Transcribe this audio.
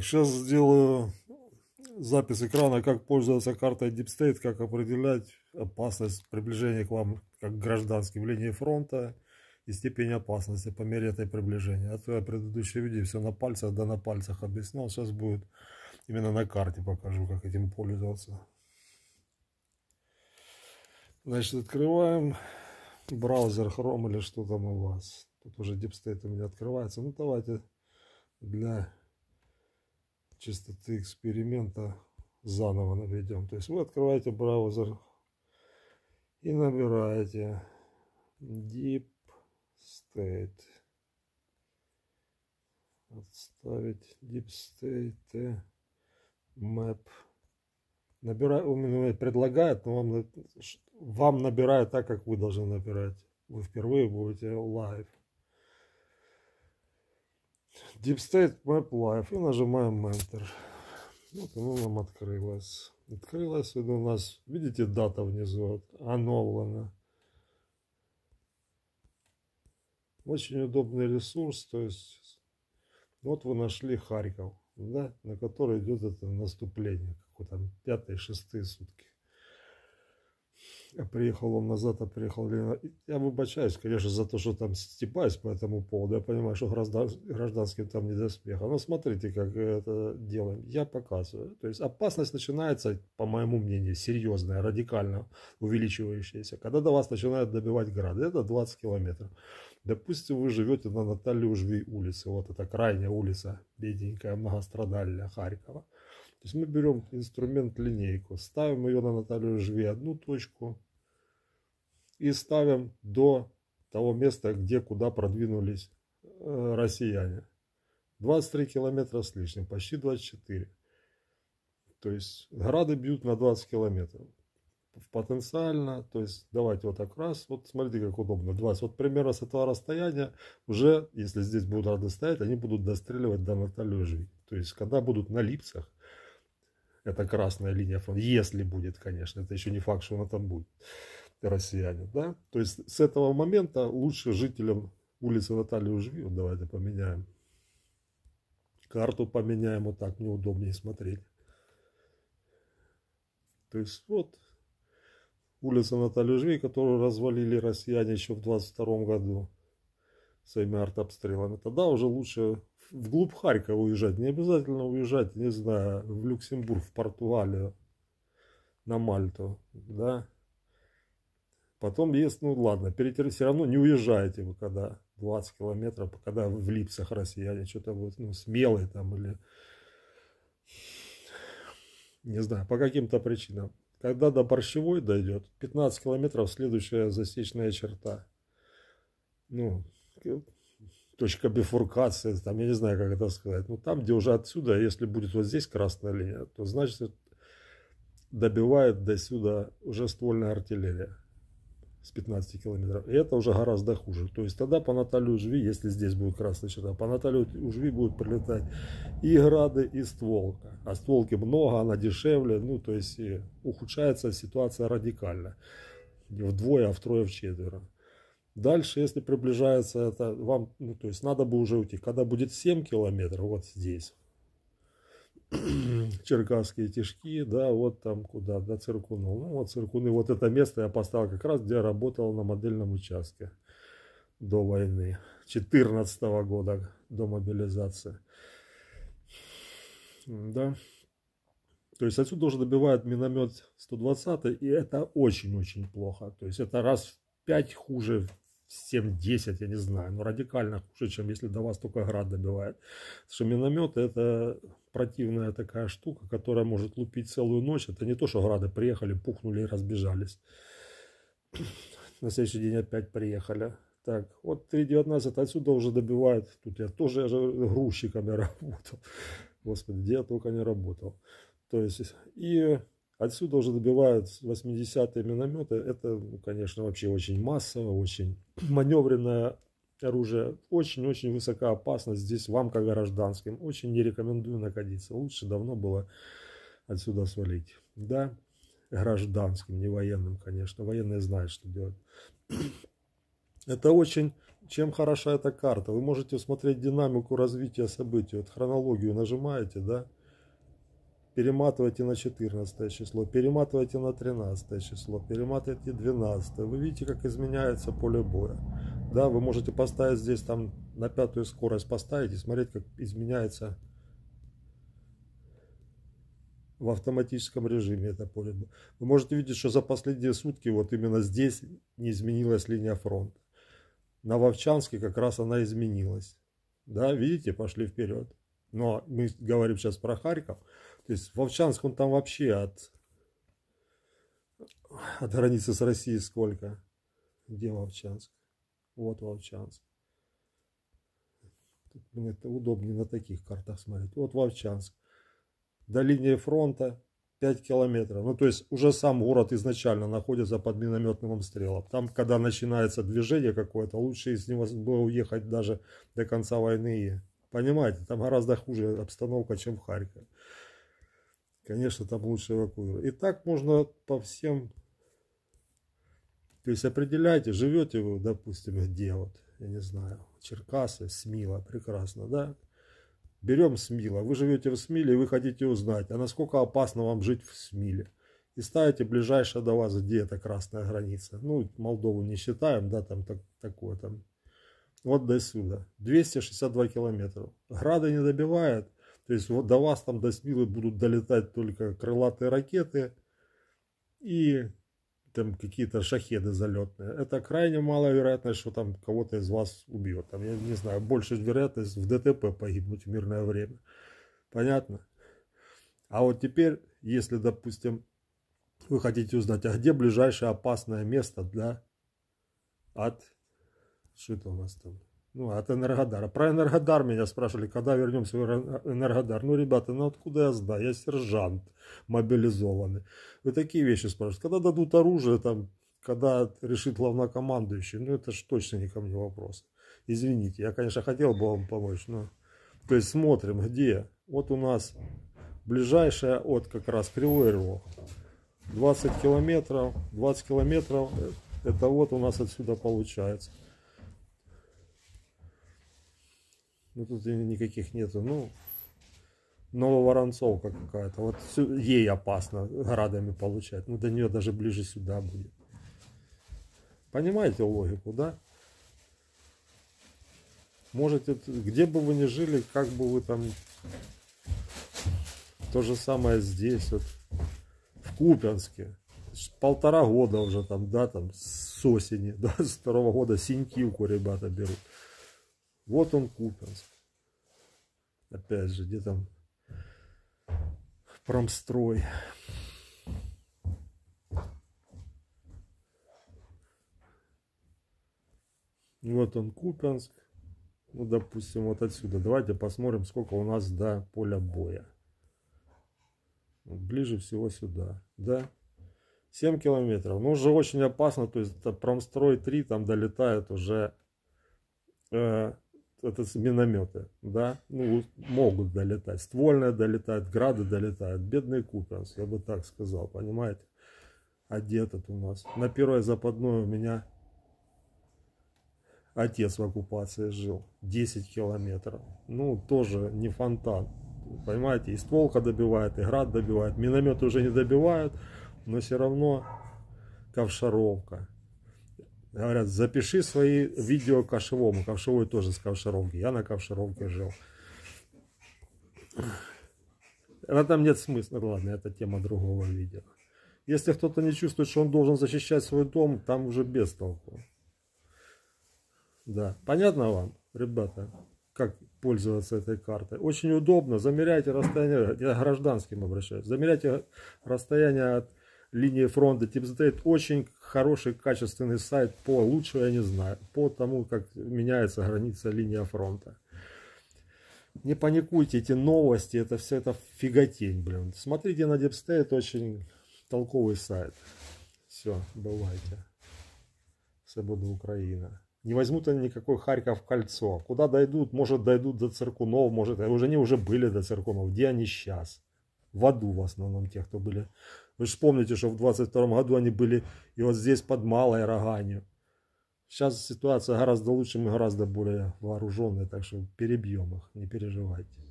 Сейчас сделаю запись экрана, как пользоваться картой Deep State, как определять опасность приближения к вам как к гражданским линии фронта и степень опасности по мере этой приближения. А то я предыдущие предыдущем видео все на пальцах, да на пальцах объяснял. Сейчас будет именно на карте покажу, как этим пользоваться. Значит, открываем браузер Chrome или что там у вас. Тут уже Deep State у меня открывается. Ну, давайте для чистоты эксперимента заново наведем. То есть вы открываете браузер и набираете deep state. Отставить deep state map. Набираю, он предлагает, но вам, вам набирает так, как вы должны набирать. Вы впервые будете live. Deep State Map Life и нажимаем Enter. Вот оно нам открылось. Открылось у нас, видите, дата внизу вот, оновлена. Очень удобный ресурс, то есть вот вы нашли Харьков, да, на который идет это наступление, какое там пятые, шестые сутки приехал он назад, а приехал ли Я выбачаюсь, конечно, за то, что там степаюсь по этому поводу. Я понимаю, что гражданским там не до Но смотрите, как это делаем. Я показываю. То есть опасность начинается, по моему мнению, серьезная, радикально увеличивающаяся. Когда до вас начинают добивать грады, это 20 километров. Допустим, вы живете на Наталье Ужвей улице, вот это крайняя улица, бедненькая, многострадальная Харькова. То есть мы берем инструмент линейку, ставим ее на Наталью Живи одну точку и ставим до того места, где куда продвинулись э, россияне. 23 километра с лишним, почти 24. То есть грады бьют на 20 километров. Потенциально, то есть давайте вот так раз, вот смотрите как удобно, 20. Вот примерно с этого расстояния уже, если здесь будут рады стоять, они будут достреливать до Наталью Живи. То есть когда будут на липсах, это красная линия фронта. Если будет, конечно. Это еще не факт, что она там будет. Россияне, да? То есть с этого момента лучше жителям улицы Наталью Ужви, вот давайте поменяем, карту поменяем, вот так неудобнее смотреть. То есть вот улица Наталью Жвей, которую развалили россияне еще в 22 году своими артобстрелами, тогда уже лучше вглубь Харькова уезжать. Не обязательно уезжать, не знаю, в Люксембург, в Португалию, на Мальту, да. Потом есть, ну ладно, перетер... все равно не уезжаете вы, когда 20 километров, когда в Липсах россияне что-то вот, ну, смелые там или, не знаю, по каким-то причинам. Когда до Борщевой дойдет, 15 километров следующая засечная черта. Ну, точка бифуркации, там, я не знаю, как это сказать, но ну, там, где уже отсюда, если будет вот здесь красная линия, то значит добивает до сюда уже ствольная артиллерия с 15 километров. И это уже гораздо хуже. То есть тогда по Наталью Жви, если здесь будет красная черта, по Наталью Жви будет прилетать и грады, и стволка. А стволки много, она дешевле. Ну, то есть ухудшается ситуация радикально. Вдвое, а втрое, в четверо. Дальше, если приближается это, вам, ну, то есть надо бы уже уйти. Когда будет 7 километров, вот здесь, черкасские тишки, да, вот там куда, до Циркунов. Ну, вот Циркуны, вот это место я поставил как раз, где я работал на модельном участке до войны, 14 -го года, до мобилизации. Да. То есть отсюда уже добивает миномет 120, и это очень-очень плохо. То есть это раз в 5 хуже, 7-10, я не знаю, но радикально хуже, чем если до вас только град добивает. Потому что миномет это противная такая штука, которая может лупить целую ночь. Это не то, что грады приехали, пухнули и разбежались. На следующий день опять приехали. Так, вот 3.19 отсюда уже добивает Тут я тоже я же грузчиками работал. Господи, где я только не работал. То есть, и Отсюда уже добивают 80-е минометы. Это, ну, конечно, вообще очень массово, очень маневренное оружие. Очень-очень высока опасность здесь вам, как гражданским. Очень не рекомендую находиться. Лучше давно было отсюда свалить. Да, гражданским, не военным, конечно. Военные знают, что делать. Это очень... Чем хороша эта карта? Вы можете смотреть динамику развития событий. Вот хронологию нажимаете, да? перематывайте на 14 число, перематывайте на 13 число, перематывайте 12. Вы видите, как изменяется поле боя. Да, вы можете поставить здесь там на пятую скорость поставить и смотреть, как изменяется в автоматическом режиме это поле. Вы можете видеть, что за последние сутки вот именно здесь не изменилась линия фронта. На Вовчанске как раз она изменилась. Да, видите, пошли вперед. Но мы говорим сейчас про Харьков. То есть Вовчанск, он там вообще от, от границы с Россией сколько? Где Вовчанск? Вот Вовчанск. Тут мне это удобнее на таких картах смотреть. Вот Вовчанск. До линии фронта 5 километров. Ну, то есть уже сам город изначально находится под минометным обстрелом. Там, когда начинается движение какое-то, лучше из него было уехать даже до конца войны. Понимаете, там гораздо хуже обстановка, чем в Харькове. Конечно, там лучше эвакуировать. И так можно по всем... То есть определяйте, живете вы, допустим, где вот, я не знаю, Черкасы, Смила, прекрасно, да? Берем Смила, вы живете в Смиле, и вы хотите узнать, а насколько опасно вам жить в Смиле. И ставите ближайшее до вас, где эта красная граница. Ну, Молдову не считаем, да, там так, такое там. Вот до сюда. 262 километра. града не добивает – то есть вот до вас там, до Смилы будут долетать только крылатые ракеты и там какие-то шахеды залетные. Это крайне малая вероятность, что там кого-то из вас убьет. Там, я не знаю, больше вероятность в ДТП погибнуть в мирное время. Понятно? А вот теперь, если, допустим, вы хотите узнать, а где ближайшее опасное место для от... Что это у нас там? Ну, а от Энергодара. Про Энергодар меня спрашивали, когда вернемся в Энергодар. Ну, ребята, ну откуда я знаю? Я сержант мобилизованный. Вы такие вещи спрашиваете. Когда дадут оружие, там, когда решит главнокомандующий, ну, это же точно не ко мне вопрос. Извините, я, конечно, хотел бы вам помочь, но... То есть смотрим, где. Вот у нас ближайшая от как раз Кривой Рог. 20 километров. 20 километров э, это вот у нас отсюда получается. Ну тут никаких нету. Ну, Нововоронцовка какая-то. Вот ей опасно градами получать. Ну, до нее даже ближе сюда будет. Понимаете логику, да? Можете, где бы вы ни жили, как бы вы там... То же самое здесь, вот, в Купянске. Полтора года уже там, да, там, с осени, да, с второго года синьки у ребята берут. Вот он, Купинск. Опять же, где там промстрой. Вот он, Купинск. Ну, допустим, вот отсюда. Давайте посмотрим, сколько у нас до поля боя. ближе всего сюда. Да? 7 километров. Ну, уже очень опасно. То есть, это промстрой 3 там долетает уже э, это с миномета, да, ну, могут долетать. Ствольная долетает, грады долетают. Бедный Купенс, я бы так сказал, понимаете? А этот у нас? На первой западной у меня отец в оккупации жил. 10 километров. Ну, тоже не фонтан. Понимаете, и стволка добивает, и град добивает. Минометы уже не добивают, но все равно ковшаровка. Говорят, запиши свои видео Ковшевому. Ковшевой тоже с Ковшеровки. Я на Ковшеровке жил. Это там нет смысла. Ну, ладно, это тема другого видео. Если кто-то не чувствует, что он должен защищать свой дом, там уже без толку. Да, понятно вам, ребята, как пользоваться этой картой? Очень удобно. Замеряйте расстояние, я гражданским обращаюсь, замеряйте расстояние от линии фронта. Типс это очень хороший, качественный сайт по лучше, я не знаю, по тому, как меняется граница линия фронта. Не паникуйте, эти новости, это все это фиготень, блин. Смотрите на Deep очень толковый сайт. Все, бывайте. Все буду Украина. Не возьмут они никакой Харьков кольцо. Куда дойдут? Может, дойдут до Циркунов, может, уже они уже были до Циркунов. Где они сейчас? В аду в основном те, кто были вы же помните, что в 22 году они были и вот здесь под Малой Роганью. Сейчас ситуация гораздо лучше, мы гораздо более вооруженные, так что перебьем их, не переживайте.